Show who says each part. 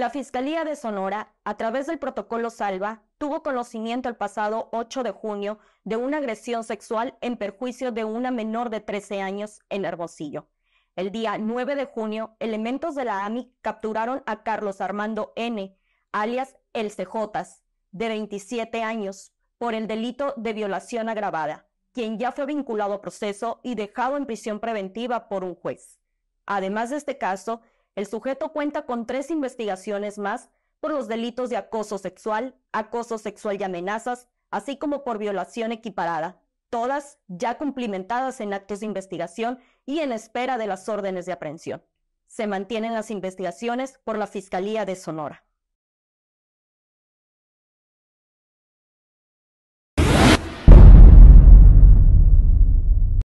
Speaker 1: La Fiscalía de Sonora, a través del protocolo Salva, tuvo conocimiento el pasado 8 de junio de una agresión sexual en perjuicio de una menor de 13 años en Hermosillo. El día 9 de junio, elementos de la AMI capturaron a Carlos Armando N., alias El Cejotas, de 27 años, por el delito de violación agravada, quien ya fue vinculado a proceso y dejado en prisión preventiva por un juez. Además de este caso, el sujeto cuenta con tres investigaciones más por los delitos de acoso sexual, acoso sexual y amenazas, así como por violación equiparada, todas ya cumplimentadas en actos de investigación y en espera de las órdenes de aprehensión. Se mantienen las investigaciones por la
Speaker 2: Fiscalía de Sonora.